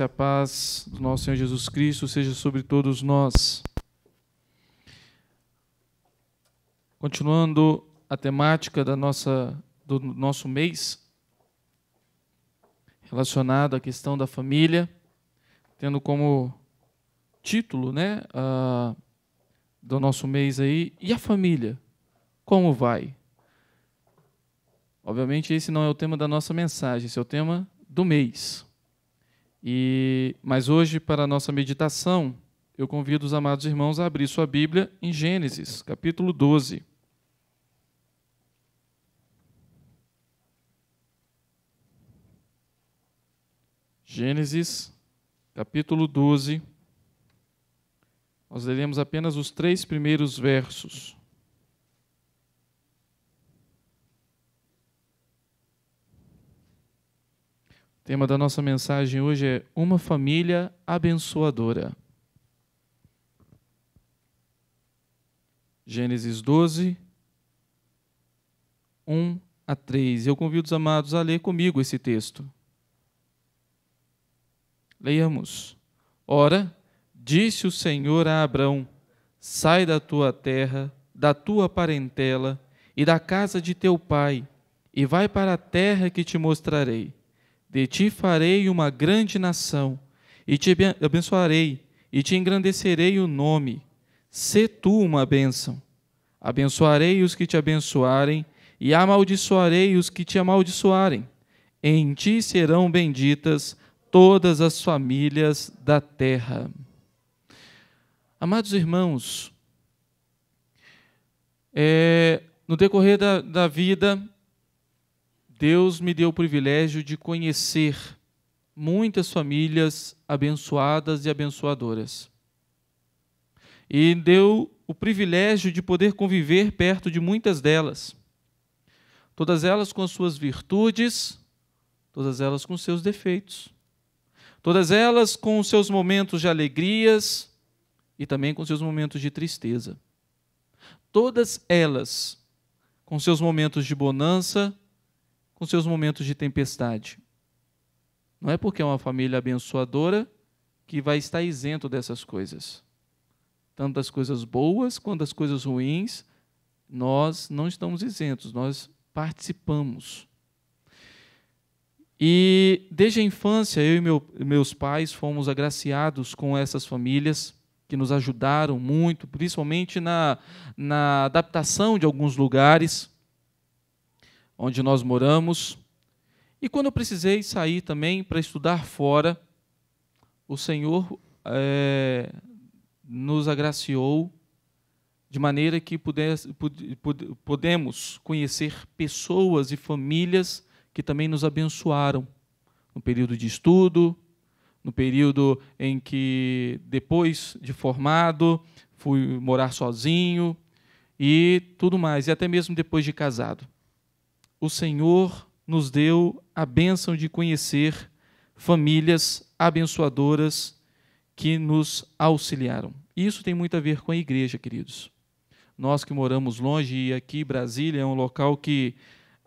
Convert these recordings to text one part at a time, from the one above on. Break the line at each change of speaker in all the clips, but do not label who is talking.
a paz do nosso Senhor Jesus Cristo seja sobre todos nós. Continuando a temática da nossa, do nosso mês, relacionado à questão da família, tendo como título né, do nosso mês aí, e a família? Como vai? Obviamente, esse não é o tema da nossa mensagem, esse é o tema do mês. E mas hoje para a nossa meditação, eu convido os amados irmãos a abrir sua Bíblia em Gênesis, capítulo 12. Gênesis, capítulo 12. Nós leremos apenas os três primeiros versos. O tema da nossa mensagem hoje é Uma Família Abençoadora. Gênesis 12, 1 a 3. Eu convido os amados a ler comigo esse texto. Leiamos. Ora, disse o Senhor a Abrão: Sai da tua terra, da tua parentela e da casa de teu pai, e vai para a terra que te mostrarei de ti farei uma grande nação, e te abençoarei, e te engrandecerei o nome. Sê tu uma bênção. Abençoarei os que te abençoarem, e amaldiçoarei os que te amaldiçoarem. Em ti serão benditas todas as famílias da terra. Amados irmãos, é, no decorrer da, da vida, Deus me deu o privilégio de conhecer muitas famílias abençoadas e abençoadoras. E deu o privilégio de poder conviver perto de muitas delas. Todas elas com suas virtudes, todas elas com seus defeitos. Todas elas com seus momentos de alegrias e também com seus momentos de tristeza. Todas elas com seus momentos de bonança com seus momentos de tempestade. Não é porque é uma família abençoadora que vai estar isento dessas coisas. Tanto das coisas boas quanto das coisas ruins, nós não estamos isentos, nós participamos. E desde a infância, eu e meu, meus pais fomos agraciados com essas famílias que nos ajudaram muito, principalmente na, na adaptação de alguns lugares onde nós moramos. E quando eu precisei sair também para estudar fora, o Senhor é, nos agraciou de maneira que pudesse, podemos conhecer pessoas e famílias que também nos abençoaram no período de estudo, no período em que, depois de formado, fui morar sozinho e tudo mais, e até mesmo depois de casado o Senhor nos deu a bênção de conhecer famílias abençoadoras que nos auxiliaram. Isso tem muito a ver com a igreja, queridos. Nós que moramos longe e aqui Brasília é um local que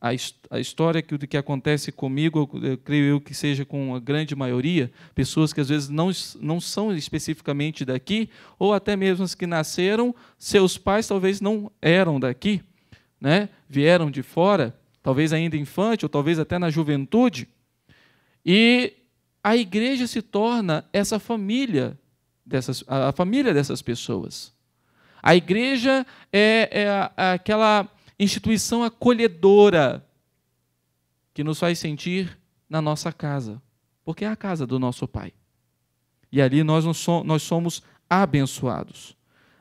a, a história que, que acontece comigo, eu creio eu que seja com a grande maioria, pessoas que às vezes não, não são especificamente daqui, ou até mesmo as que nasceram, seus pais talvez não eram daqui, né? vieram de fora, talvez ainda infante, ou talvez até na juventude. E a igreja se torna essa família dessas, a família dessas pessoas. A igreja é, é aquela instituição acolhedora que nos faz sentir na nossa casa, porque é a casa do nosso Pai. E ali nós, nós somos abençoados.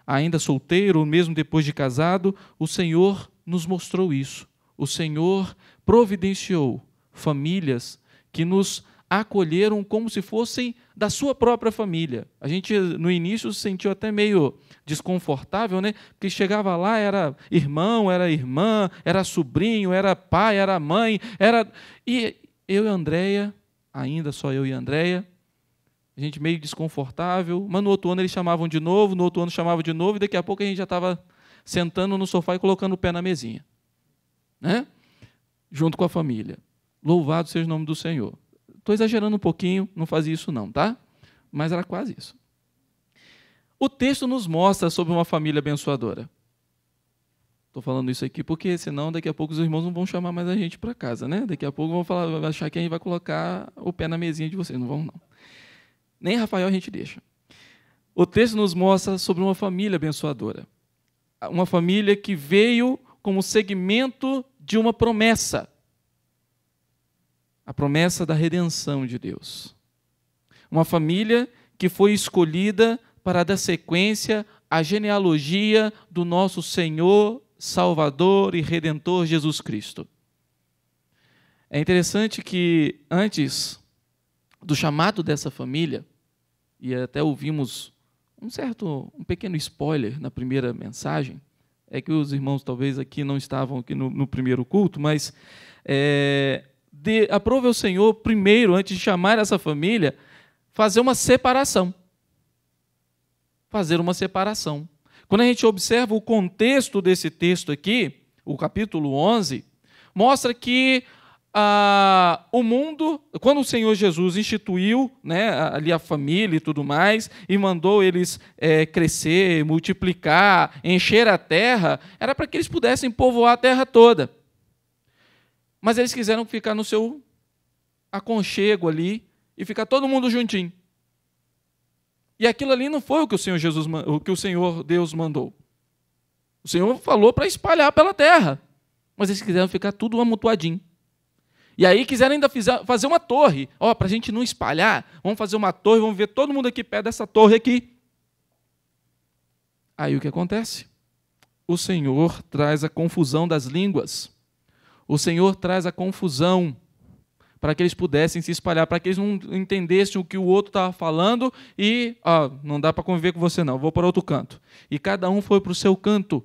Ainda solteiro, ou mesmo depois de casado, o Senhor nos mostrou isso o Senhor providenciou famílias que nos acolheram como se fossem da sua própria família. A gente no início se sentiu até meio desconfortável, né? Porque chegava lá era irmão, era irmã, era sobrinho, era pai, era mãe, era e eu e Andreia, ainda só eu e Andreia, a gente meio desconfortável, mas no outro ano eles chamavam de novo, no outro ano chamavam de novo e daqui a pouco a gente já estava sentando no sofá e colocando o pé na mesinha né? junto com a família. Louvado seja o nome do Senhor. Estou exagerando um pouquinho, não fazia isso não, tá? Mas era quase isso. O texto nos mostra sobre uma família abençoadora. Estou falando isso aqui porque senão daqui a pouco os irmãos não vão chamar mais a gente para casa, né? Daqui a pouco vão falar, achar que a gente vai colocar o pé na mesinha de vocês, não vão não. Nem Rafael a gente deixa. O texto nos mostra sobre uma família abençoadora. Uma família que veio como segmento de uma promessa. A promessa da redenção de Deus. Uma família que foi escolhida para dar sequência à genealogia do nosso Senhor, Salvador e Redentor Jesus Cristo. É interessante que antes do chamado dessa família, e até ouvimos um certo, um pequeno spoiler na primeira mensagem, é que os irmãos talvez aqui não estavam aqui no, no primeiro culto, mas é, de, aprove Senhor primeiro, antes de chamar essa família, fazer uma separação. Fazer uma separação. Quando a gente observa o contexto desse texto aqui, o capítulo 11, mostra que ah, o mundo, quando o Senhor Jesus instituiu né, ali a família e tudo mais, e mandou eles é, crescer, multiplicar, encher a terra, era para que eles pudessem povoar a terra toda. Mas eles quiseram ficar no seu aconchego ali e ficar todo mundo juntinho. E aquilo ali não foi o que o Senhor Jesus, o que o Senhor Deus mandou. O Senhor falou para espalhar pela terra, mas eles quiseram ficar tudo amontoadinho. E aí quiseram ainda fazer uma torre. Ó, para a gente não espalhar, vamos fazer uma torre, vamos ver todo mundo aqui perto dessa torre aqui. Aí o que acontece? O Senhor traz a confusão das línguas. O Senhor traz a confusão para que eles pudessem se espalhar, para que eles não entendessem o que o outro estava falando e, ó, não dá para conviver com você não, vou para outro canto. E cada um foi para o seu canto.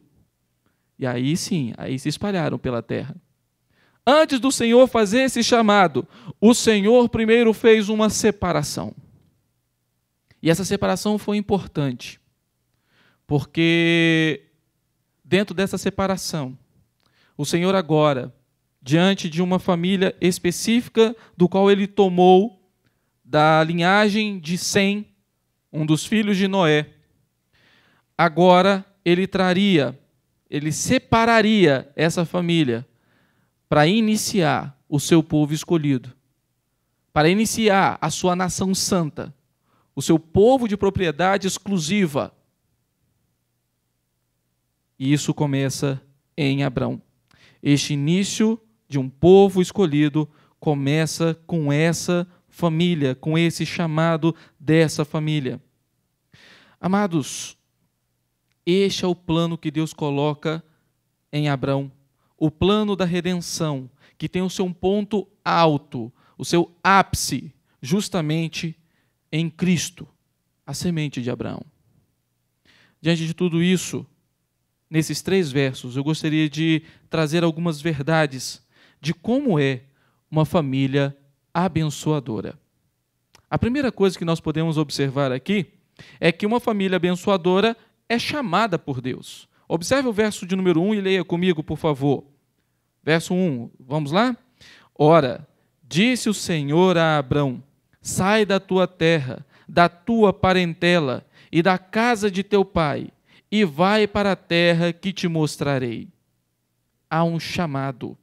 E aí sim, aí se espalharam pela terra. Antes do Senhor fazer esse chamado, o Senhor primeiro fez uma separação. E essa separação foi importante, porque dentro dessa separação, o Senhor agora, diante de uma família específica do qual ele tomou da linhagem de Sem, um dos filhos de Noé, agora ele traria, ele separaria essa família para iniciar o seu povo escolhido, para iniciar a sua nação santa, o seu povo de propriedade exclusiva. E isso começa em Abraão. Este início de um povo escolhido começa com essa família, com esse chamado dessa família. Amados, este é o plano que Deus coloca em Abraão o plano da redenção, que tem o seu ponto alto, o seu ápice, justamente em Cristo, a semente de Abraão. Diante de tudo isso, nesses três versos, eu gostaria de trazer algumas verdades de como é uma família abençoadora. A primeira coisa que nós podemos observar aqui é que uma família abençoadora é chamada por Deus. Observe o verso de número 1 e leia comigo, por favor. Verso 1, vamos lá? Ora, disse o Senhor a Abrão: Sai da tua terra, da tua parentela e da casa de teu pai, e vai para a terra que te mostrarei. Há um chamado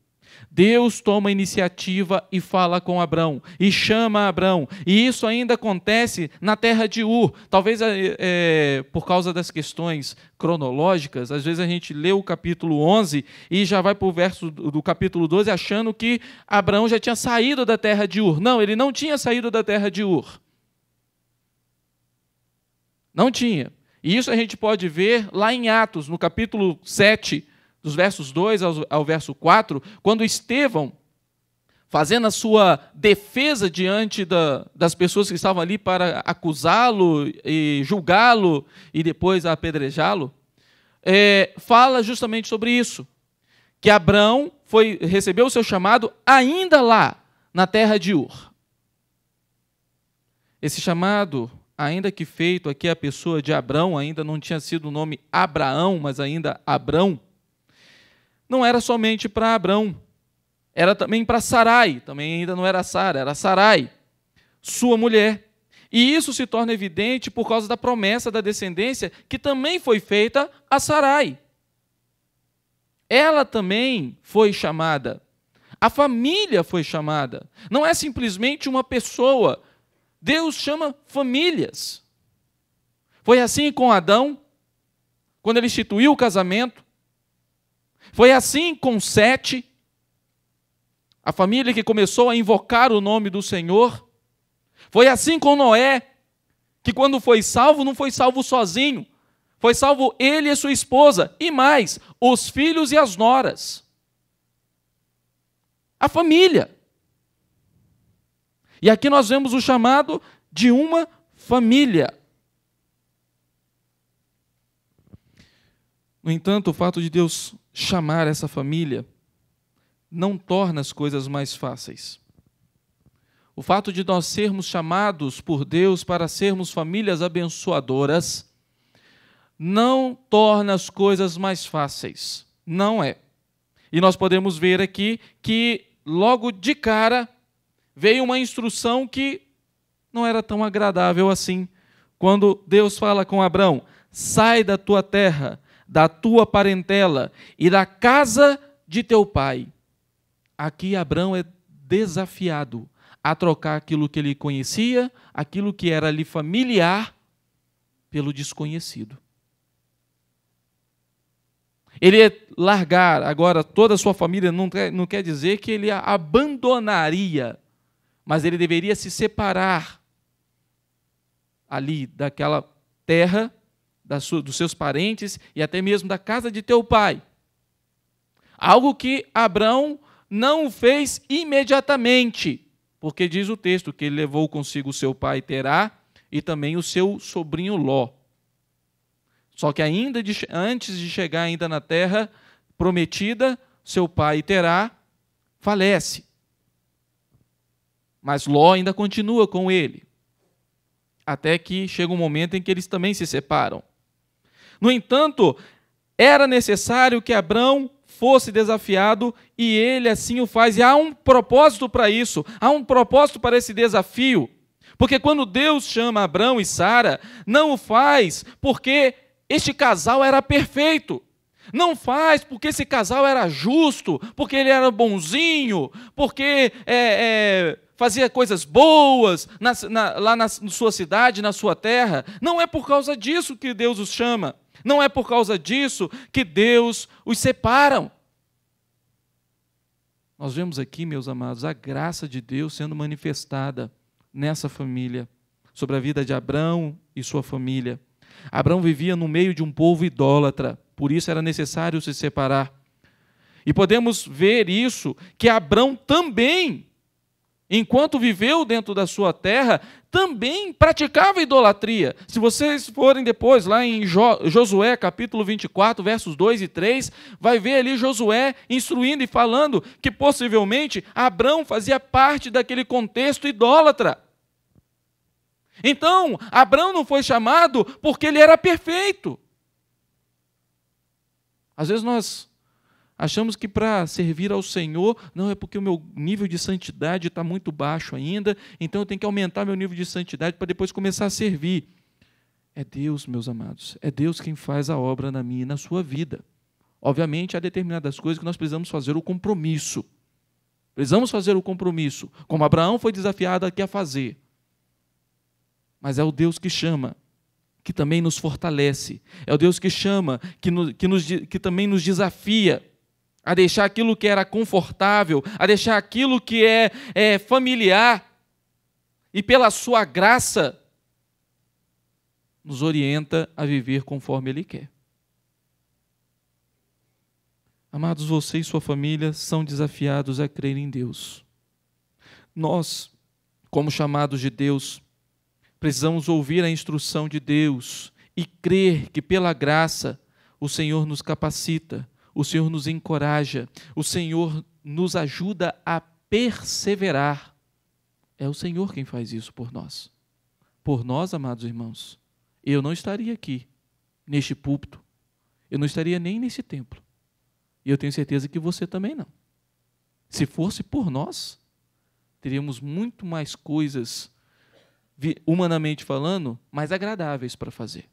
Deus toma iniciativa e fala com Abrão, e chama Abrão. E isso ainda acontece na terra de Ur. Talvez é, por causa das questões cronológicas, às vezes a gente lê o capítulo 11 e já vai para o verso do capítulo 12 achando que Abrão já tinha saído da terra de Ur. Não, ele não tinha saído da terra de Ur. Não tinha. E isso a gente pode ver lá em Atos, no capítulo 7 dos versos 2 ao, ao verso 4, quando Estevão, fazendo a sua defesa diante da, das pessoas que estavam ali para acusá-lo e julgá-lo e depois apedrejá-lo, é, fala justamente sobre isso, que Abraão foi recebeu o seu chamado ainda lá na terra de Ur. Esse chamado, ainda que feito aqui a pessoa de Abraão, ainda não tinha sido o nome Abraão, mas ainda Abrão, não era somente para Abrão, era também para Sarai, também ainda não era Sara, era Sarai, sua mulher. E isso se torna evidente por causa da promessa da descendência que também foi feita a Sarai. Ela também foi chamada. A família foi chamada. Não é simplesmente uma pessoa. Deus chama famílias. Foi assim com Adão, quando ele instituiu o casamento. Foi assim com Sete, a família que começou a invocar o nome do Senhor. Foi assim com Noé, que quando foi salvo, não foi salvo sozinho, foi salvo ele e sua esposa, e mais, os filhos e as noras. A família. E aqui nós vemos o chamado de uma família. No entanto, o fato de Deus chamar essa família não torna as coisas mais fáceis. O fato de nós sermos chamados por Deus para sermos famílias abençoadoras não torna as coisas mais fáceis. Não é. E nós podemos ver aqui que, logo de cara, veio uma instrução que não era tão agradável assim. Quando Deus fala com Abraão: sai da tua terra, da tua parentela e da casa de teu pai. Aqui Abraão é desafiado a trocar aquilo que ele conhecia, aquilo que era lhe familiar, pelo desconhecido. Ele é largar agora toda a sua família não quer, não quer dizer que ele a abandonaria, mas ele deveria se separar ali daquela terra sua, dos seus parentes e até mesmo da casa de teu pai. Algo que Abraão não fez imediatamente, porque diz o texto que ele levou consigo seu pai Terá e também o seu sobrinho Ló. Só que ainda de, antes de chegar ainda na terra prometida, seu pai Terá falece. Mas Ló ainda continua com ele. Até que chega um momento em que eles também se separam. No entanto, era necessário que Abraão fosse desafiado e ele assim o faz. E há um propósito para isso, há um propósito para esse desafio. Porque quando Deus chama Abraão e Sara, não o faz porque este casal era perfeito. Não faz porque esse casal era justo, porque ele era bonzinho, porque é, é, fazia coisas boas na, na, lá na sua cidade, na sua terra. Não é por causa disso que Deus os chama. Não é por causa disso que Deus os separa. Nós vemos aqui, meus amados, a graça de Deus sendo manifestada nessa família, sobre a vida de Abraão e sua família. Abraão vivia no meio de um povo idólatra, por isso era necessário se separar. E podemos ver isso, que Abraão também enquanto viveu dentro da sua terra, também praticava idolatria. Se vocês forem depois lá em Josué, capítulo 24, versos 2 e 3, vai ver ali Josué instruindo e falando que possivelmente Abrão fazia parte daquele contexto idólatra. Então, Abrão não foi chamado porque ele era perfeito. Às vezes nós Achamos que para servir ao Senhor, não é porque o meu nível de santidade está muito baixo ainda, então eu tenho que aumentar meu nível de santidade para depois começar a servir. É Deus, meus amados, é Deus quem faz a obra na minha e na sua vida. Obviamente, há determinadas coisas que nós precisamos fazer o compromisso. Precisamos fazer o compromisso, como Abraão foi desafiado aqui a fazer. Mas é o Deus que chama, que também nos fortalece. É o Deus que chama, que, que, nos, que também nos desafia a deixar aquilo que era confortável, a deixar aquilo que é, é familiar, e pela sua graça, nos orienta a viver conforme Ele quer. Amados, você e sua família são desafiados a crer em Deus. Nós, como chamados de Deus, precisamos ouvir a instrução de Deus e crer que, pela graça, o Senhor nos capacita o Senhor nos encoraja, o Senhor nos ajuda a perseverar. É o Senhor quem faz isso por nós. Por nós, amados irmãos, eu não estaria aqui, neste púlpito, eu não estaria nem nesse templo. E eu tenho certeza que você também não. Se fosse por nós, teríamos muito mais coisas, humanamente falando, mais agradáveis para fazer.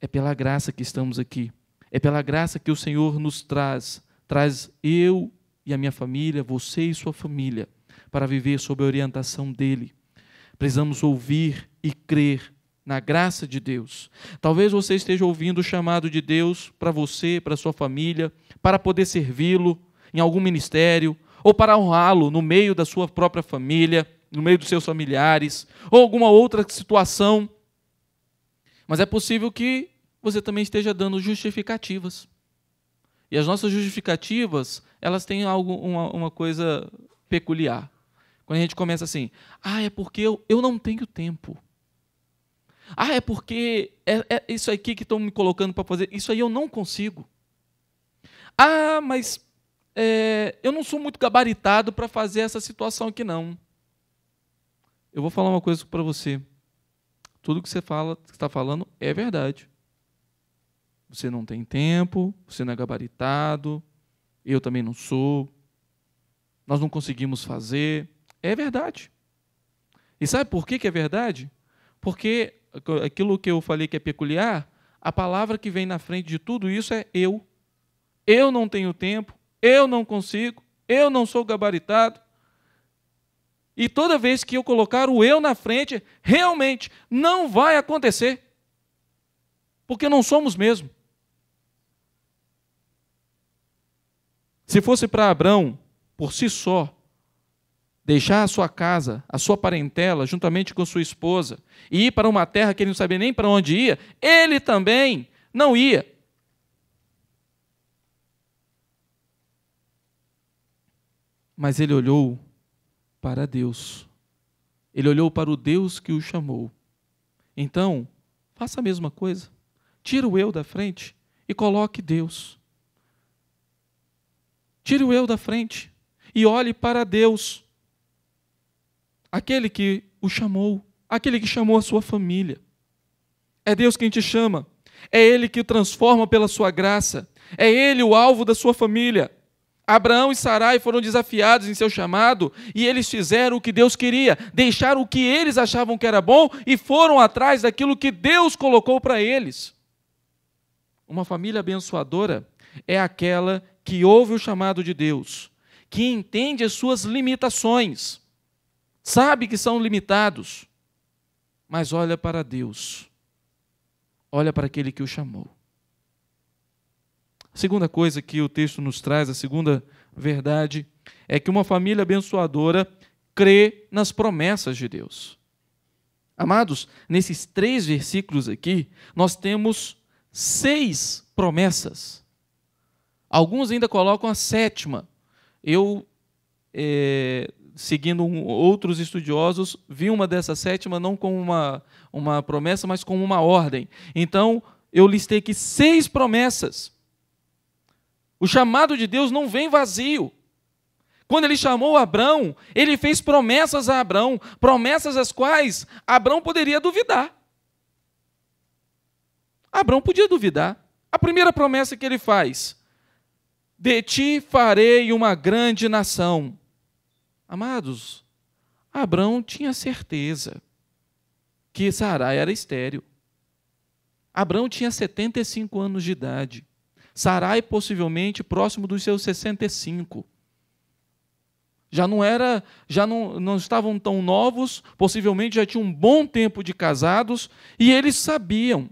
É pela graça que estamos aqui. É pela graça que o Senhor nos traz, traz eu e a minha família, você e sua família, para viver sob a orientação dele. Precisamos ouvir e crer na graça de Deus. Talvez você esteja ouvindo o chamado de Deus para você, para sua família, para poder servi-lo em algum ministério, ou para honrá-lo no meio da sua própria família, no meio dos seus familiares, ou alguma outra situação. Mas é possível que você também esteja dando justificativas. E as nossas justificativas, elas têm algo, uma, uma coisa peculiar. Quando a gente começa assim, ah, é porque eu, eu não tenho tempo. Ah, é porque é, é isso aqui que estão me colocando para fazer, isso aí eu não consigo. Ah, mas é, eu não sou muito gabaritado para fazer essa situação aqui, não. Eu vou falar uma coisa para você. Tudo que você fala, que está falando, é verdade. Você não tem tempo, você não é gabaritado, eu também não sou, nós não conseguimos fazer. É verdade. E sabe por que, é verdade? Porque aquilo que eu falei que é peculiar, a palavra que vem na frente de tudo isso é eu. Eu não tenho tempo, eu não consigo, eu não sou gabaritado. E toda vez que eu colocar o eu na frente, realmente não vai acontecer. Porque não somos mesmo. Se fosse para Abraão, por si só, deixar a sua casa, a sua parentela, juntamente com sua esposa, e ir para uma terra que ele não sabia nem para onde ia, ele também não ia. Mas ele olhou para Deus. Ele olhou para o Deus que o chamou. Então, faça a mesma coisa. Tira o eu da frente e coloque Deus. Tire o eu da frente e olhe para Deus, aquele que o chamou, aquele que chamou a sua família. É Deus quem te chama, é Ele que o transforma pela sua graça, é Ele o alvo da sua família. Abraão e Sarai foram desafiados em seu chamado e eles fizeram o que Deus queria, deixaram o que eles achavam que era bom e foram atrás daquilo que Deus colocou para eles. Uma família abençoadora é aquela que ouve o chamado de Deus, que entende as suas limitações, sabe que são limitados, mas olha para Deus, olha para aquele que o chamou. A segunda coisa que o texto nos traz, a segunda verdade, é que uma família abençoadora crê nas promessas de Deus. Amados, nesses três versículos aqui, nós temos seis promessas. Alguns ainda colocam a sétima. Eu, é, seguindo um, outros estudiosos, vi uma dessa sétima não como uma, uma promessa, mas como uma ordem. Então, eu listei aqui seis promessas. O chamado de Deus não vem vazio. Quando ele chamou Abrão, ele fez promessas a Abrão, promessas as quais Abrão poderia duvidar. Abrão podia duvidar. A primeira promessa que ele faz: de ti farei uma grande nação. Amados, Abraão tinha certeza que Sarai era estéril. Abraão tinha 75 anos de idade. Sarai possivelmente próximo dos seus 65. Já não era, já não, não estavam tão novos, possivelmente já tinham um bom tempo de casados, e eles sabiam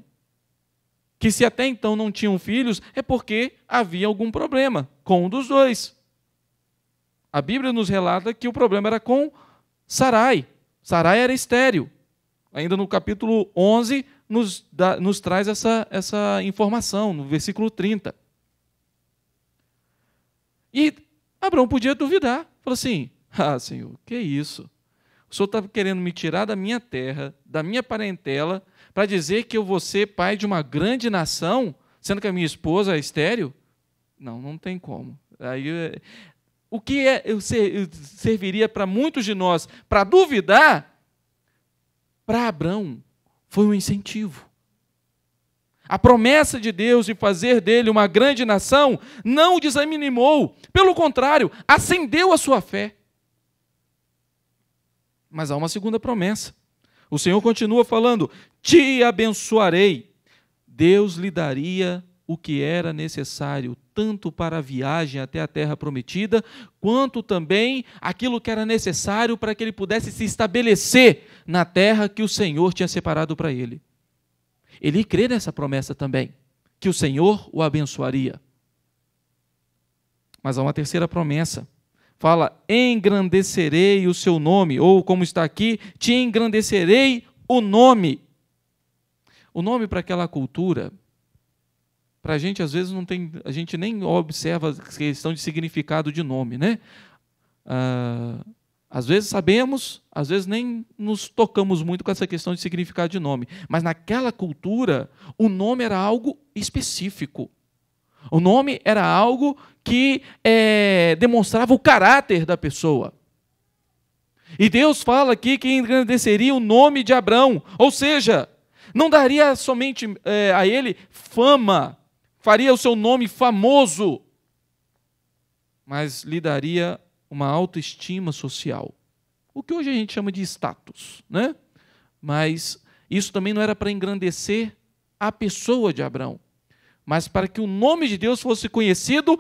que se até então não tinham filhos, é porque havia algum problema com um dos dois. A Bíblia nos relata que o problema era com Sarai. Sarai era estéril. Ainda no capítulo 11 nos, dá, nos traz essa, essa informação, no versículo 30. E Abraão podia duvidar. Falou assim: Ah, Senhor, que isso? O Senhor está querendo me tirar da minha terra, da minha parentela, para dizer que eu vou ser pai de uma grande nação, sendo que a minha esposa é estéreo? Não, não tem como. Aí, é, o que é, eu, ser, eu serviria para muitos de nós para duvidar, para Abraão foi um incentivo. A promessa de Deus de fazer dele uma grande nação não o desanimou, pelo contrário, acendeu a sua fé. Mas há uma segunda promessa. O Senhor continua falando: Te abençoarei. Deus lhe daria o que era necessário, tanto para a viagem até a terra prometida, quanto também aquilo que era necessário para que ele pudesse se estabelecer na terra que o Senhor tinha separado para ele. Ele crê nessa promessa também, que o Senhor o abençoaria. Mas há uma terceira promessa fala: engrandecerei o seu nome, ou como está aqui, te engrandecerei o nome. O nome para aquela cultura, para a gente às vezes não tem, a gente nem observa a questão de significado de nome, né? Ah, às vezes sabemos, às vezes nem nos tocamos muito com essa questão de significado de nome. Mas naquela cultura, o nome era algo específico. O nome era algo que é, demonstrava o caráter da pessoa. E Deus fala aqui que engrandeceria o nome de Abraão, ou seja, não daria somente é, a ele fama, faria o seu nome famoso, mas lhe daria uma autoestima social. O que hoje a gente chama de status, né? Mas isso também não era para engrandecer a pessoa de Abraão, mas para que o nome de Deus fosse conhecido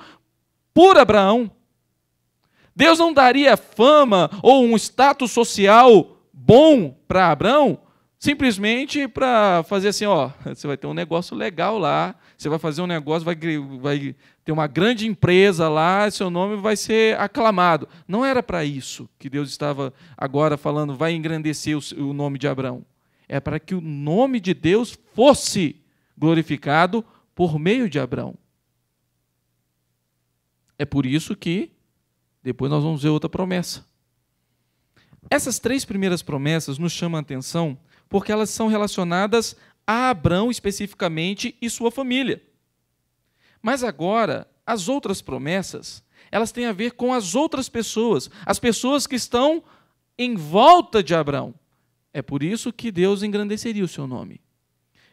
por Abraão. Deus não daria fama ou um status social bom para Abraão simplesmente para fazer assim, ó, você vai ter um negócio legal lá, você vai fazer um negócio, vai, vai ter uma grande empresa lá, seu nome vai ser aclamado. Não era para isso que Deus estava agora falando, vai engrandecer o, o nome de Abraão. É para que o nome de Deus fosse glorificado por meio de Abraão. É por isso que depois nós vamos ver outra promessa. Essas três primeiras promessas nos chamam a atenção porque elas são relacionadas a Abrão especificamente e sua família. Mas agora, as outras promessas, elas têm a ver com as outras pessoas, as pessoas que estão em volta de Abrão. É por isso que Deus engrandeceria o seu nome.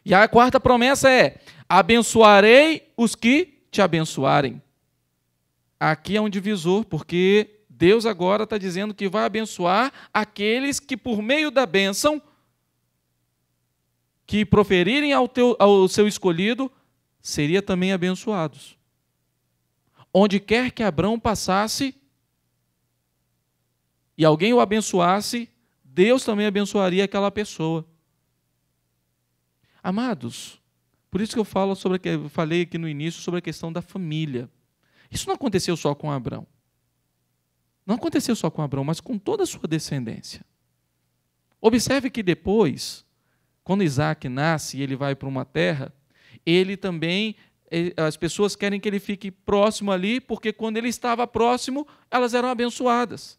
E a quarta promessa é: abençoarei os que te abençoarem Aqui é um divisor, porque Deus agora está dizendo que vai abençoar aqueles que, por meio da bênção que proferirem ao, teu, ao seu escolhido, seria também abençoados. Onde quer que Abraão passasse e alguém o abençoasse, Deus também abençoaria aquela pessoa. Amados, por isso que eu falo sobre, falei aqui no início sobre a questão da família. Isso não aconteceu só com Abraão. Não aconteceu só com Abraão, mas com toda a sua descendência. Observe que depois, quando Isaac nasce e ele vai para uma terra, ele também eh, as pessoas querem que ele fique próximo ali, porque quando ele estava próximo, elas eram abençoadas.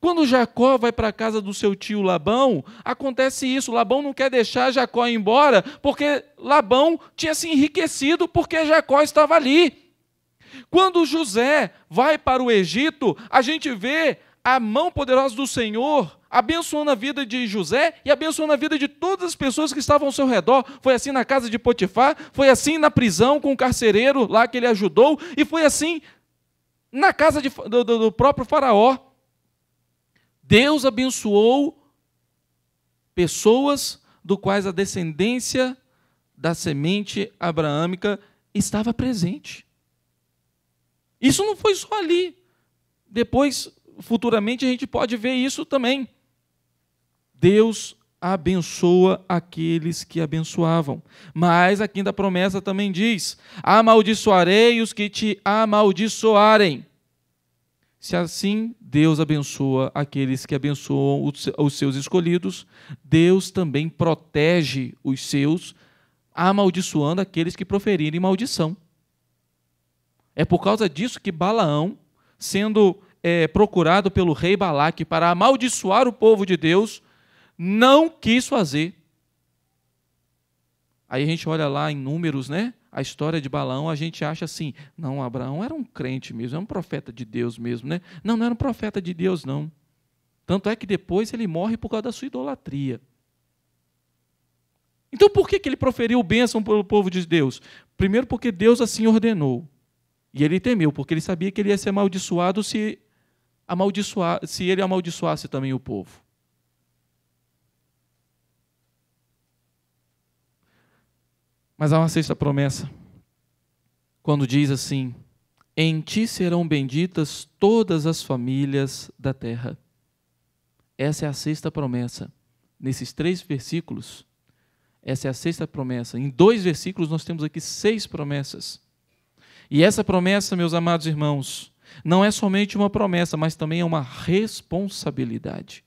Quando Jacó vai para a casa do seu tio Labão, acontece isso. Labão não quer deixar Jacó embora, porque Labão tinha se enriquecido porque Jacó estava ali. Quando José vai para o Egito, a gente vê a mão poderosa do Senhor abençoando a vida de José e abençoando a vida de todas as pessoas que estavam ao seu redor. Foi assim na casa de Potifar, foi assim na prisão com o carcereiro lá que ele ajudou, e foi assim na casa de, do, do próprio Faraó. Deus abençoou pessoas do quais a descendência da semente abraâmica estava presente. Isso não foi só ali. Depois, futuramente, a gente pode ver isso também. Deus abençoa aqueles que abençoavam. Mas a quinta promessa também diz: amaldiçoarei os que te amaldiçoarem. Se assim Deus abençoa aqueles que abençoam os seus escolhidos, Deus também protege os seus, amaldiçoando aqueles que proferirem maldição. É por causa disso que Balaão, sendo é, procurado pelo rei Balaque para amaldiçoar o povo de Deus, não quis fazer. Aí a gente olha lá em números, né? A história de Balaão, a gente acha assim: não, Abraão era um crente mesmo, era é um profeta de Deus mesmo, né? Não, não era um profeta de Deus, não. Tanto é que depois ele morre por causa da sua idolatria. Então por que, que ele proferiu bênção pelo povo de Deus? Primeiro, porque Deus assim ordenou. E ele temeu, porque ele sabia que ele ia ser amaldiçoado se, amaldiçoar, se ele amaldiçoasse também o povo. Mas há uma sexta promessa, quando diz assim: Em ti serão benditas todas as famílias da terra. Essa é a sexta promessa. Nesses três versículos, essa é a sexta promessa. Em dois versículos, nós temos aqui seis promessas. E essa promessa, meus amados irmãos, não é somente uma promessa, mas também é uma responsabilidade.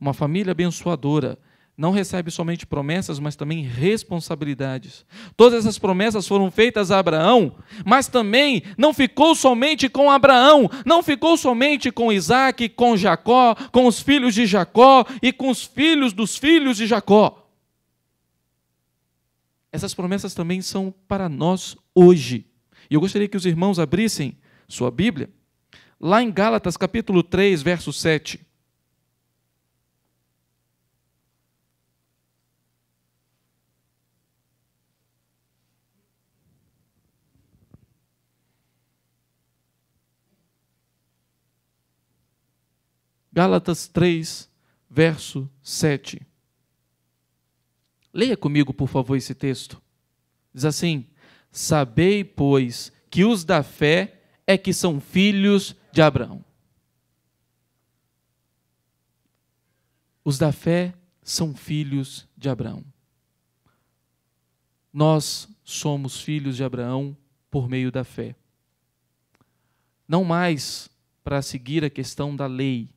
Uma família abençoadora não recebe somente promessas, mas também responsabilidades. Todas essas promessas foram feitas a Abraão, mas também não ficou somente com Abraão, não ficou somente com Isaac, com Jacó, com os filhos de Jacó e com os filhos dos filhos de Jacó. Essas promessas também são para nós hoje. E eu gostaria que os irmãos abrissem sua Bíblia lá em Gálatas capítulo 3, verso 7. Gálatas 3, verso 7. Leia comigo, por favor, esse texto. Diz assim: Sabei, pois, que os da fé é que são filhos de Abraão. Os da fé são filhos de Abraão. Nós somos filhos de Abraão por meio da fé. Não mais para seguir a questão da lei,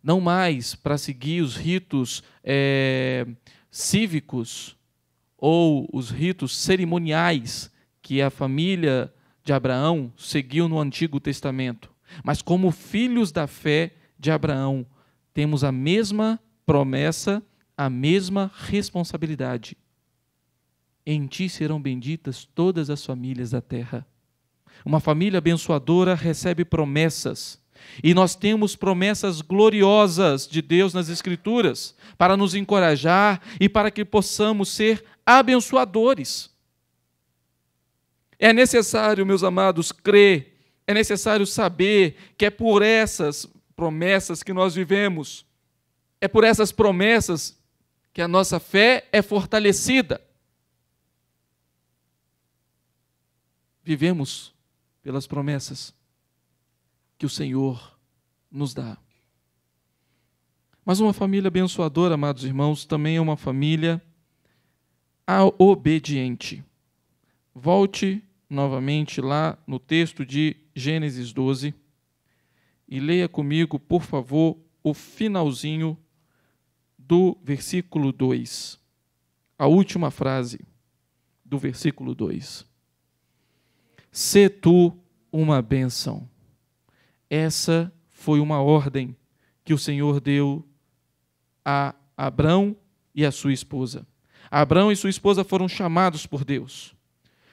não mais para seguir os ritos é, cívicos ou os ritos cerimoniais que a família de Abraão seguiu no Antigo Testamento, mas como filhos da fé de Abraão, temos a mesma promessa, a mesma responsabilidade. Em ti serão benditas todas as famílias da terra. Uma família abençoadora recebe promessas. E nós temos promessas gloriosas de Deus nas Escrituras para nos encorajar e para que possamos ser abençoadores. É necessário, meus amados, crer, é necessário saber que é por essas promessas que nós vivemos, é por essas promessas que a nossa fé é fortalecida. Vivemos pelas promessas que o Senhor nos dá. Mas uma família abençoadora, amados irmãos, também é uma família obediente. Volte novamente lá no texto de Gênesis 12 e leia comigo, por favor, o finalzinho do versículo 2. A última frase do versículo 2. Se tu uma bênção. Essa foi uma ordem que o Senhor deu a Abrão e a sua esposa. Abrão e sua esposa foram chamados por Deus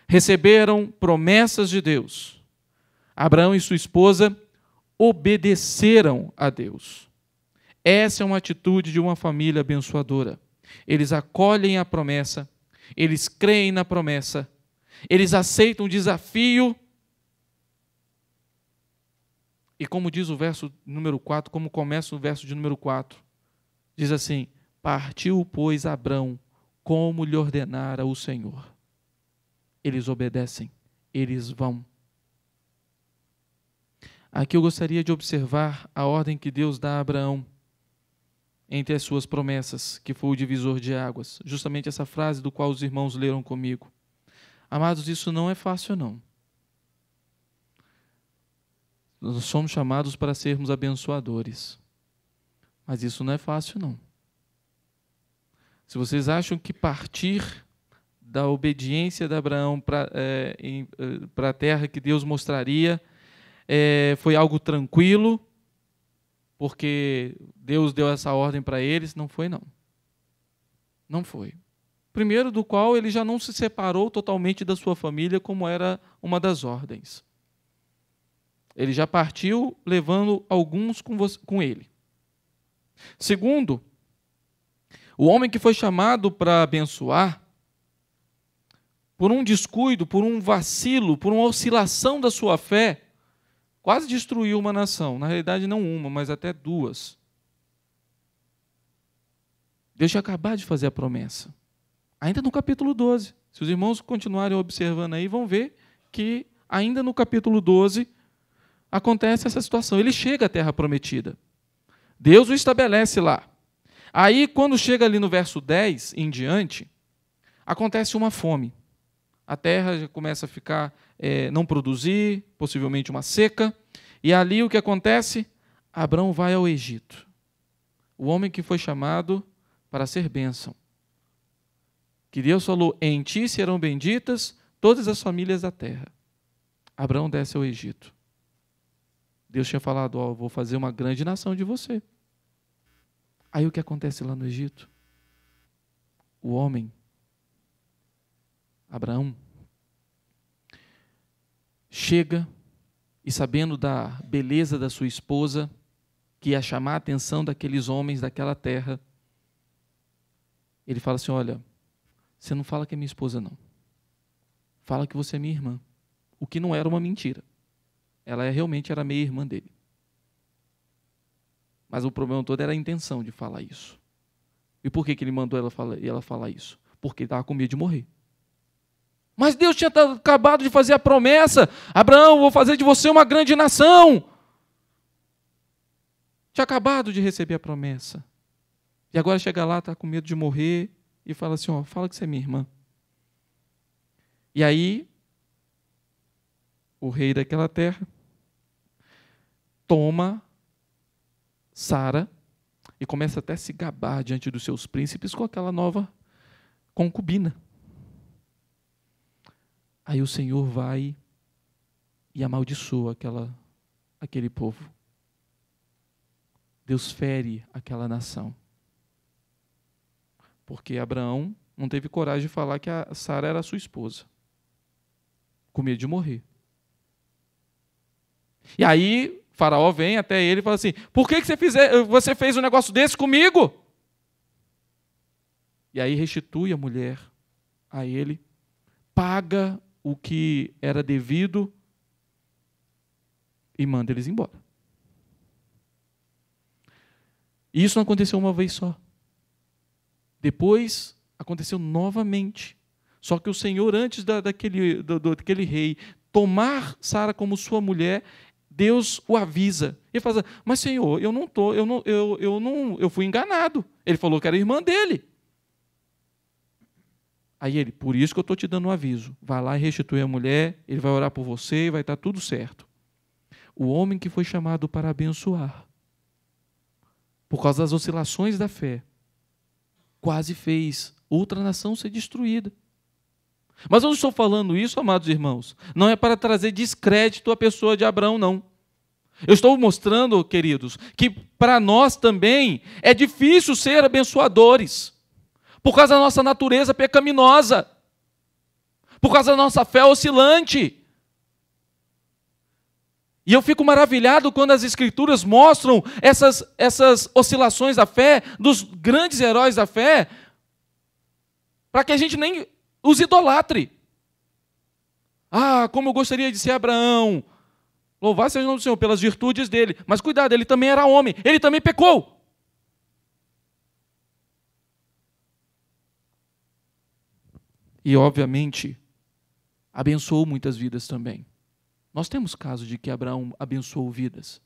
receberam promessas de Deus. Abraão e sua esposa obedeceram a Deus. Essa é uma atitude de uma família abençoadora. Eles acolhem a promessa, eles creem na promessa, eles aceitam o desafio. E como diz o verso número 4, como começa o verso de número 4, diz assim: Partiu, pois, Abrão, como lhe ordenara o Senhor eles obedecem, eles vão. Aqui eu gostaria de observar a ordem que Deus dá a Abraão entre as suas promessas, que foi o divisor de águas, justamente essa frase do qual os irmãos leram comigo. Amados, isso não é fácil, não. Nós somos chamados para sermos abençoadores, mas isso não é fácil, não. Se vocês acham que partir da obediência de Abraão para é, é a terra que Deus mostraria. É, foi algo tranquilo, porque Deus deu essa ordem para eles. Não foi, não. Não foi. Primeiro, do qual ele já não se separou totalmente da sua família, como era uma das ordens. Ele já partiu levando alguns com, você, com ele. Segundo, o homem que foi chamado para abençoar por um descuido, por um vacilo, por uma oscilação da sua fé, quase destruiu uma nação. Na realidade, não uma, mas até duas. Deus tinha acabado de fazer a promessa. Ainda no capítulo 12. Se os irmãos continuarem observando aí, vão ver que ainda no capítulo 12 acontece essa situação. Ele chega à terra prometida. Deus o estabelece lá. Aí, quando chega ali no verso 10 em diante, acontece uma fome a terra já começa a ficar, é, não produzir, possivelmente uma seca. E ali o que acontece? Abraão vai ao Egito. O homem que foi chamado para ser bênção. Que Deus falou: em ti serão benditas todas as famílias da terra. Abraão desce ao Egito. Deus tinha falado: oh, vou fazer uma grande nação de você. Aí o que acontece lá no Egito? O homem Abraão, chega e, sabendo da beleza da sua esposa, que ia chamar a atenção daqueles homens daquela terra, ele fala assim: Olha, você não fala que é minha esposa, não. Fala que você é minha irmã. O que não era uma mentira. Ela é, realmente era meia irmã dele. Mas o problema todo era a intenção de falar isso. E por que, que ele mandou ela falar, ela falar isso? Porque ele estava com medo de morrer. Mas Deus tinha acabado de fazer a promessa: Abraão, vou fazer de você uma grande nação. Tinha acabado de receber a promessa. E agora chega lá, está com medo de morrer e fala assim: ó, fala que você é minha irmã. E aí, o rei daquela terra toma Sara e começa até a se gabar diante dos seus príncipes com aquela nova concubina. Aí o Senhor vai e amaldiçoa aquela, aquele povo. Deus fere aquela nação. Porque Abraão não teve coragem de falar que a Sara era sua esposa, com medo de morrer. E aí Faraó vem até ele e fala assim: Por que, que você, fizer, você fez um negócio desse comigo? E aí restitui a mulher a ele, paga o que era devido e manda eles embora. E isso não aconteceu uma vez só. Depois aconteceu novamente. Só que o Senhor, antes da, daquele, do, do, daquele rei tomar Sara como sua mulher, Deus o avisa. Ele fala: Mas Senhor, eu não tô, eu não, eu, eu não, eu fui enganado. Ele falou que era irmã dele. Aí ele, por isso que eu estou te dando um aviso. Vai lá e restitui a mulher, ele vai orar por você e vai estar tá tudo certo. O homem que foi chamado para abençoar, por causa das oscilações da fé, quase fez outra nação ser destruída. Mas eu não estou falando isso, amados irmãos, não é para trazer descrédito à pessoa de Abraão, não. Eu estou mostrando, queridos, que para nós também é difícil ser abençoadores por causa da nossa natureza pecaminosa, por causa da nossa fé oscilante. E eu fico maravilhado quando as escrituras mostram essas, essas oscilações da fé, dos grandes heróis da fé, para que a gente nem os idolatre. Ah, como eu gostaria de ser Abraão. louvar seja o nome do Senhor pelas virtudes dele. Mas cuidado, ele também era homem, ele também pecou. e, obviamente, abençoou muitas vidas também. Nós temos casos de que Abraão abençoou vidas.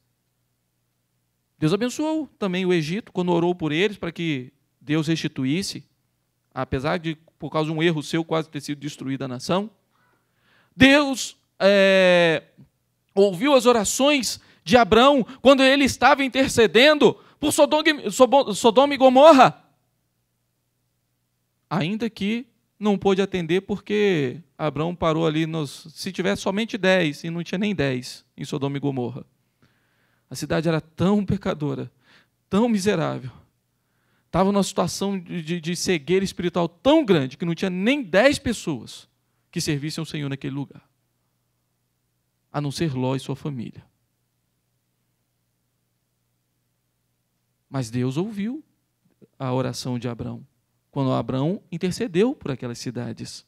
Deus abençoou também o Egito quando orou por eles para que Deus restituísse, apesar de, por causa de um erro seu, quase ter sido destruída a nação. Deus é, ouviu as orações de Abraão quando ele estava intercedendo por Sodoma e Gomorra. Ainda que não pôde atender porque Abraão parou ali nos. Se tivesse somente 10, e não tinha nem 10 em Sodoma e Gomorra. A cidade era tão pecadora, tão miserável, estava numa situação de, de, cegueira espiritual tão grande que não tinha nem 10 pessoas que servissem o Senhor naquele lugar, a não ser Ló e sua família. Mas Deus ouviu a oração de Abraão quando Abraão intercedeu por aquelas cidades.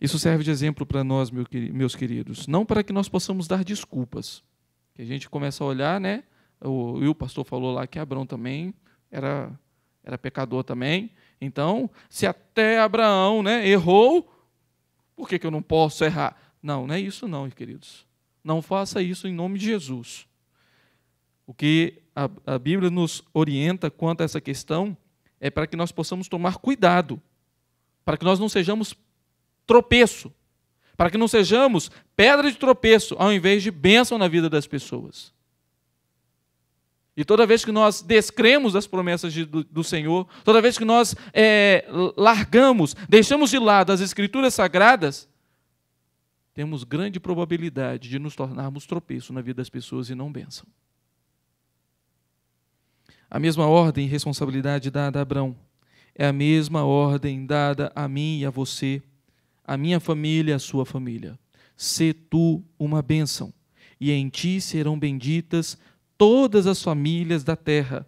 Isso serve de exemplo para nós, meus queridos, não para que nós possamos dar desculpas. Que a gente começa a olhar, né? O, o pastor falou lá que Abraão também era era pecador também. Então, se até Abraão, né, errou, por que, que eu não posso errar? Não, não é isso não, queridos. Não faça isso em nome de Jesus. O que a, a Bíblia nos orienta quanto a essa questão é para que nós possamos tomar cuidado, para que nós não sejamos tropeço, para que não sejamos pedra de tropeço ao invés de bênção na vida das pessoas. E toda vez que nós descremos das promessas de, do, do, Senhor, toda vez que nós é, largamos, deixamos de lado as escrituras sagradas, temos grande probabilidade de nos tornarmos tropeço na vida das pessoas e não bênção. A mesma ordem e responsabilidade dada a Abraão é a mesma ordem dada a mim e a você, a minha família e a sua família. Se tu uma bênção, e em ti serão benditas todas as famílias da terra,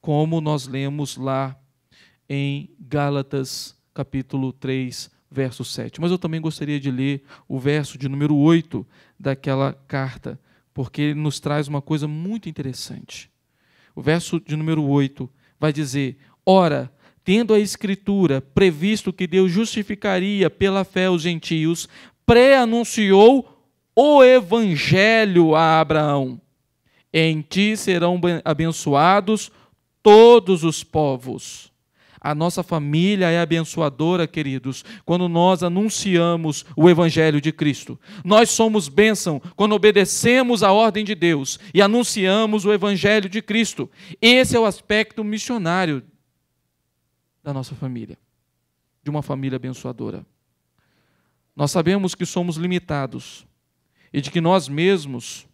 como nós lemos lá em Gálatas, capítulo 3, verso 7. Mas eu também gostaria de ler o verso de número 8 daquela carta, porque ele nos traz uma coisa muito interessante. O verso de número 8 vai dizer: Ora, tendo a Escritura previsto que Deus justificaria pela fé os gentios, pré-anunciou o Evangelho a Abraão. Em ti serão abençoados todos os povos. A nossa família é abençoadora, queridos, quando nós anunciamos o Evangelho de Cristo. Nós somos bênção quando obedecemos a ordem de Deus e anunciamos o Evangelho de Cristo. Esse é o aspecto missionário da nossa família, de uma família abençoadora. Nós sabemos que somos limitados e de que nós mesmos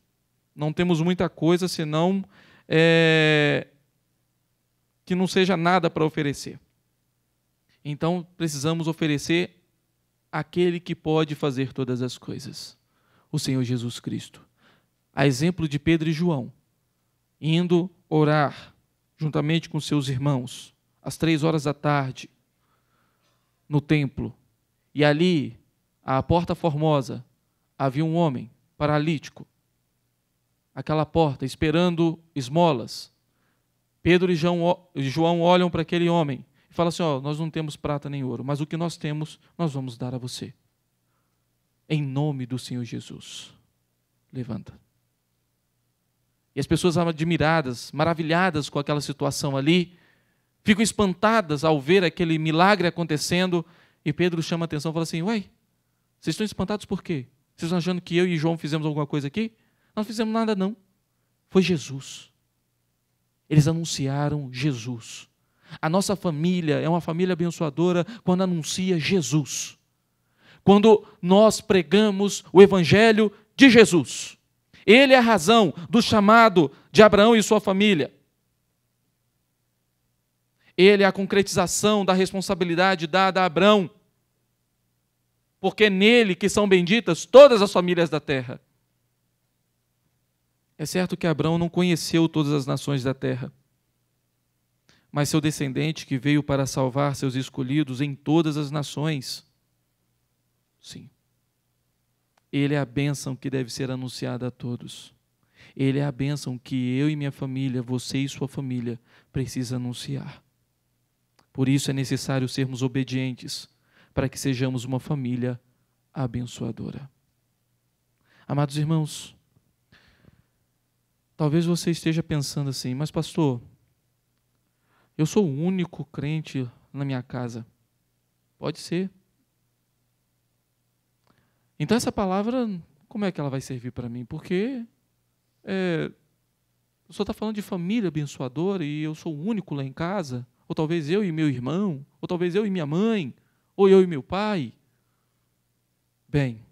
não temos muita coisa senão é, que não seja nada para oferecer. Então, precisamos oferecer aquele que pode fazer todas as coisas, o Senhor Jesus Cristo. A exemplo de Pedro e João, indo orar juntamente com seus irmãos, às três horas da tarde, no templo. E ali, à porta formosa, havia um homem paralítico, aquela porta, esperando esmolas Pedro e João olham para aquele homem e falam assim: Nós não temos prata nem ouro, mas o que nós temos, nós vamos dar a você. Em nome do Senhor Jesus. Levanta. E as pessoas admiradas, maravilhadas com aquela situação ali, ficam espantadas ao ver aquele milagre acontecendo. E Pedro chama a atenção e fala assim: Uai, vocês estão espantados por quê? Vocês estão achando que eu e João fizemos alguma coisa aqui? Nós não fizemos nada, não. Foi Jesus. Eles anunciaram Jesus. A nossa família é uma família abençoadora quando anuncia Jesus. Quando nós pregamos o Evangelho de Jesus. Ele é a razão do chamado de Abraão e sua família. Ele é a concretização da responsabilidade dada a Abraão, porque é nele que são benditas todas as famílias da terra. É certo que Abraão não conheceu todas as nações da terra, mas seu descendente que veio para salvar seus escolhidos em todas as nações, sim. Ele é a bênção que deve ser anunciada a todos. Ele é a bênção que eu e minha família, você e sua família, precisa anunciar. Por isso é necessário sermos obedientes para que sejamos uma família abençoadora. Amados irmãos, Talvez você esteja pensando assim, mas pastor, eu sou o único crente na minha casa. Pode ser. Então essa palavra, como é que ela vai servir para mim? Porque é, o senhor está falando de família abençoadora e eu sou o único lá em casa, ou talvez eu e meu irmão, ou talvez eu e minha mãe, ou eu e meu pai. Bem,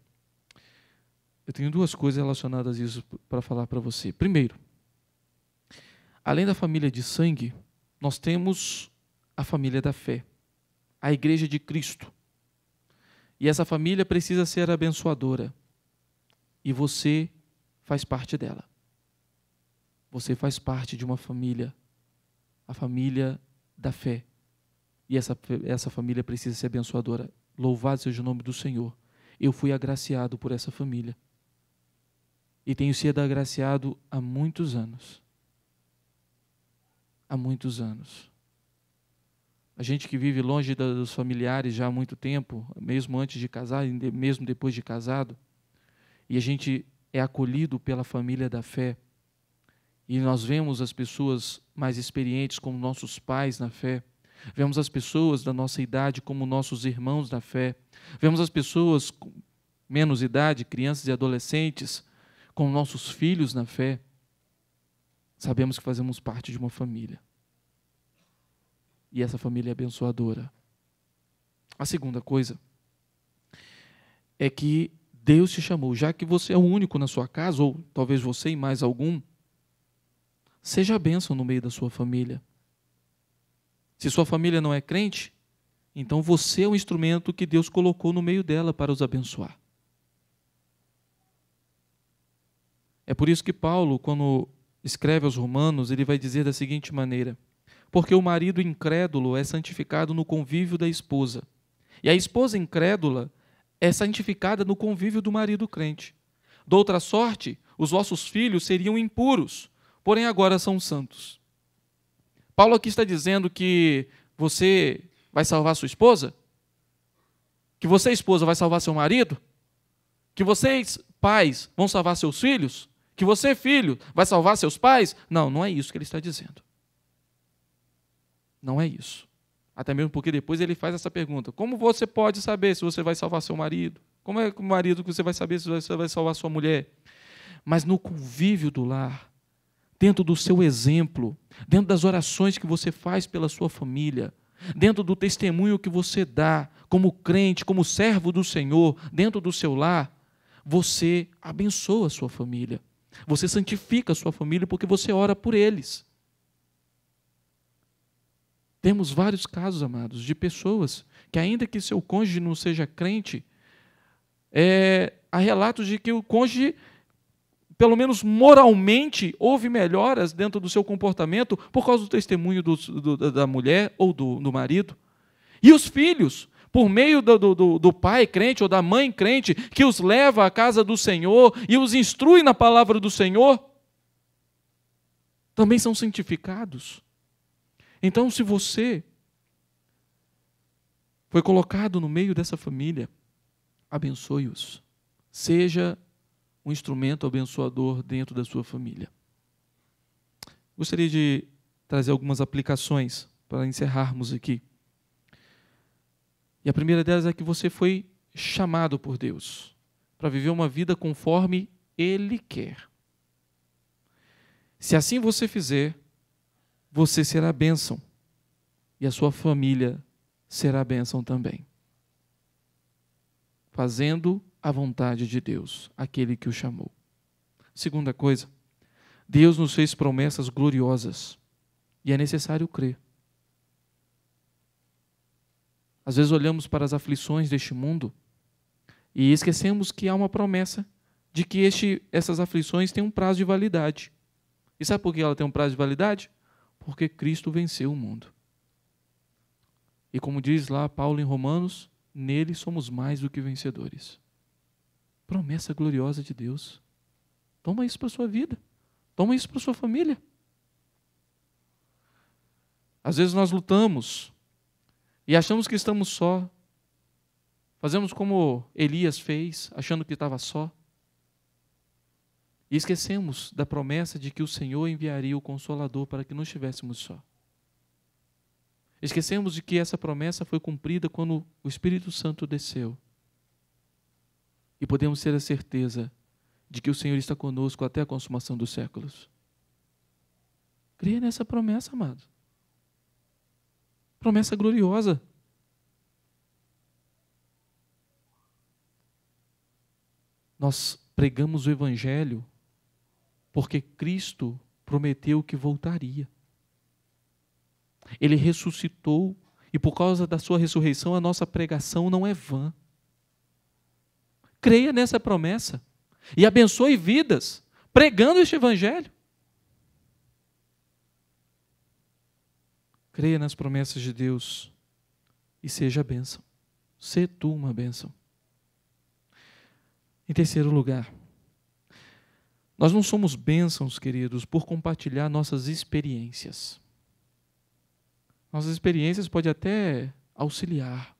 eu tenho duas coisas relacionadas a isso para falar para você. Primeiro, além da família de sangue, nós temos a família da fé, a igreja de Cristo. E essa família precisa ser abençoadora. E você faz parte dela. Você faz parte de uma família, a família da fé. E essa, essa família precisa ser abençoadora. Louvado seja o nome do Senhor. Eu fui agraciado por essa família e tenho sido agraciado há muitos anos. Há muitos anos. A gente que vive longe dos familiares já há muito tempo, mesmo antes de casar, mesmo depois de casado, e a gente é acolhido pela família da fé, e nós vemos as pessoas mais experientes como nossos pais na fé, vemos as pessoas da nossa idade como nossos irmãos na fé, vemos as pessoas com menos idade, crianças e adolescentes, com nossos filhos na fé, sabemos que fazemos parte de uma família. E essa família é abençoadora. A segunda coisa é que Deus te chamou, já que você é o único na sua casa, ou talvez você e mais algum, seja a bênção no meio da sua família. Se sua família não é crente, então você é o instrumento que Deus colocou no meio dela para os abençoar. É por isso que Paulo, quando escreve aos Romanos, ele vai dizer da seguinte maneira: Porque o marido incrédulo é santificado no convívio da esposa, e a esposa incrédula é santificada no convívio do marido crente. outra sorte, os vossos filhos seriam impuros, porém agora são santos. Paulo aqui está dizendo que você vai salvar sua esposa? Que você, esposa, vai salvar seu marido? Que vocês, pais, vão salvar seus filhos? que você, filho, vai salvar seus pais? Não, não é isso que ele está dizendo. Não é isso. Até mesmo porque depois ele faz essa pergunta: como você pode saber se você vai salvar seu marido? Como é que o marido que você vai saber se você vai salvar sua mulher? Mas no convívio do lar, dentro do seu exemplo, dentro das orações que você faz pela sua família, dentro do testemunho que você dá como crente, como servo do Senhor, dentro do seu lar, você abençoa a sua família. Você santifica a sua família porque você ora por eles. Temos vários casos, amados, de pessoas que, ainda que seu cônjuge não seja crente, é, há relatos de que o cônjuge, pelo menos moralmente, houve melhoras dentro do seu comportamento por causa do testemunho do, do, da mulher ou do, do marido. E os filhos, por meio do, do, do, pai crente ou da mãe crente, que os leva à casa do Senhor e os instrui na palavra do Senhor, também são santificados. Então, se você foi colocado no meio dessa família, abençoe-os. Seja um instrumento abençoador dentro da sua família. Gostaria de trazer algumas aplicações para encerrarmos aqui. E a primeira delas é que você foi chamado por Deus para viver uma vida conforme Ele quer. Se assim você fizer, você será bênção e a sua família será bênção também. Fazendo a vontade de Deus, aquele que o chamou. Segunda coisa, Deus nos fez promessas gloriosas e é necessário crer. Às vezes olhamos para as aflições deste mundo e esquecemos que há uma promessa de que este, essas aflições têm um prazo de validade. E sabe por que ela tem um prazo de validade? Porque Cristo venceu o mundo. E como diz lá Paulo em Romanos, nele somos mais do que vencedores. Promessa gloriosa de Deus. Toma isso para a sua vida. Toma isso para a sua família. Às vezes nós lutamos e achamos que estamos só. Fazemos como Elias fez, achando que estava só. E esquecemos da promessa de que o Senhor enviaria o Consolador para que não estivéssemos só. Esquecemos de que essa promessa foi cumprida quando o Espírito Santo desceu. E podemos ter a certeza de que o Senhor está conosco até a consumação dos séculos. Creia nessa promessa, amado. Promessa gloriosa. Nós pregamos o Evangelho porque Cristo prometeu que voltaria. Ele ressuscitou e por causa da sua ressurreição a nossa pregação não é vã. Creia nessa promessa e abençoe vidas pregando este evangelho. Creia nas promessas de Deus e seja a bênção. Sê tu uma bênção. Em terceiro lugar, nós não somos bênçãos, queridos, por compartilhar nossas experiências. Nossas experiências podem até auxiliar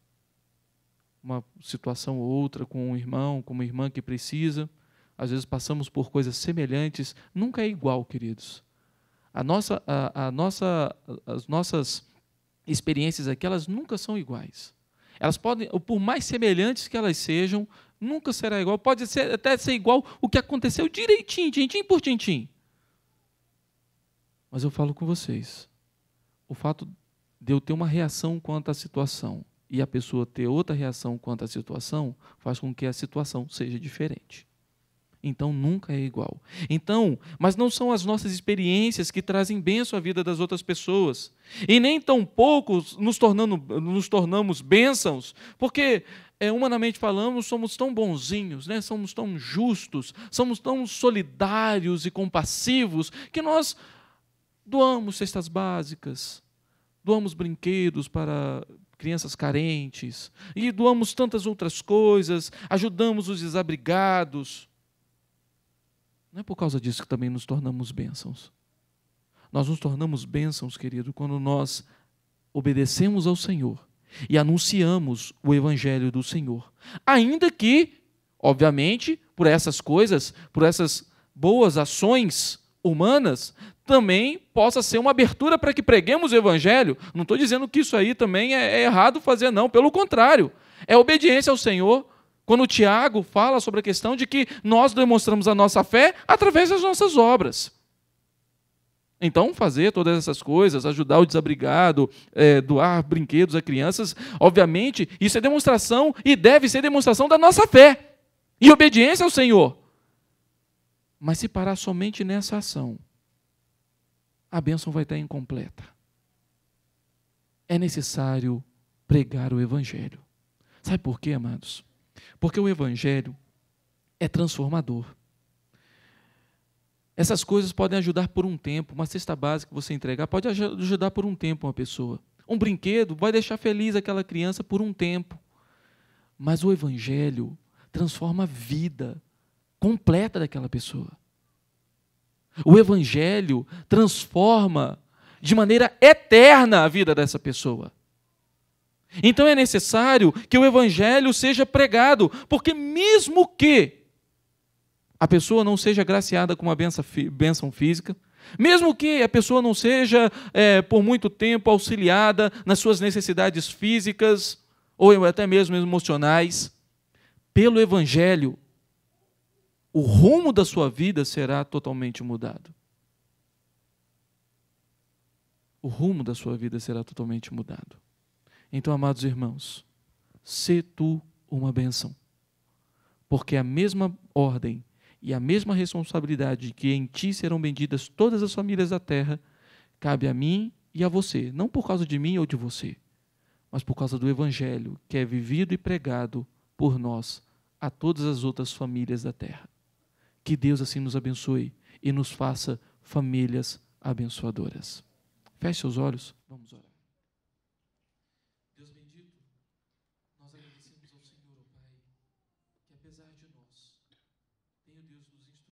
uma situação ou outra com um irmão, com uma irmã que precisa. Às vezes passamos por coisas semelhantes, nunca é igual, queridos. A nossa, a, a nossa, as nossas experiências aqui, elas nunca são iguais. Elas podem, por mais semelhantes que elas sejam, nunca será igual. Pode ser, até ser igual o que aconteceu direitinho, tintim por tintim. Mas eu falo com vocês. O fato de eu ter uma reação quanto à situação e a pessoa ter outra reação quanto à situação faz com que a situação seja diferente então nunca é igual. Então, mas não são as nossas experiências que trazem bênção à vida das outras pessoas. E nem tão pouco nos, tornando, nos tornamos bênçãos, porque é, humanamente falamos, somos tão bonzinhos, né? somos tão justos, somos tão solidários e compassivos que nós doamos cestas básicas, doamos brinquedos para crianças carentes e doamos tantas outras coisas, ajudamos os desabrigados. Não é por causa disso que também nos tornamos bênçãos. Nós nos tornamos bênçãos, querido, quando nós obedecemos ao Senhor e anunciamos o Evangelho do Senhor. Ainda que, obviamente, por essas coisas, por essas boas ações humanas, também possa ser uma abertura para que preguemos o Evangelho. Não estou dizendo que isso aí também é, é errado fazer, não. Pelo contrário, é obediência ao Senhor quando o Tiago fala sobre a questão de que nós demonstramos a nossa fé através das nossas obras. Então, fazer todas essas coisas, ajudar o desabrigado, é, doar brinquedos a crianças, obviamente, isso é demonstração e deve ser demonstração da nossa fé e obediência ao Senhor. Mas se parar somente nessa ação, a bênção vai estar incompleta. É necessário pregar o Evangelho. Sabe por quê, amados? Porque o Evangelho é transformador. Essas coisas podem ajudar por um tempo. Uma cesta básica que você entregar pode ajudar por um tempo uma pessoa. Um brinquedo vai deixar feliz aquela criança por um tempo. Mas o Evangelho transforma a vida completa daquela pessoa. O Evangelho transforma de maneira eterna a vida dessa pessoa. Então é necessário que o evangelho seja pregado, porque mesmo que a pessoa não seja graciada com uma bênção física, mesmo que a pessoa não seja é, por muito tempo auxiliada nas suas necessidades físicas ou até mesmo emocionais, pelo Evangelho, o rumo da sua vida será totalmente mudado. O rumo da sua vida será totalmente mudado. Então, amados irmãos, se tu uma bênção. Porque a mesma ordem e a mesma responsabilidade que em ti serão benditas todas as famílias da terra, cabe a mim e a você, não por causa de mim ou de você, mas por causa do evangelho que é vivido e pregado por nós a todas as outras famílias da terra. Que Deus assim nos abençoe e nos faça famílias abençoadoras. Feche seus olhos, vamos orar.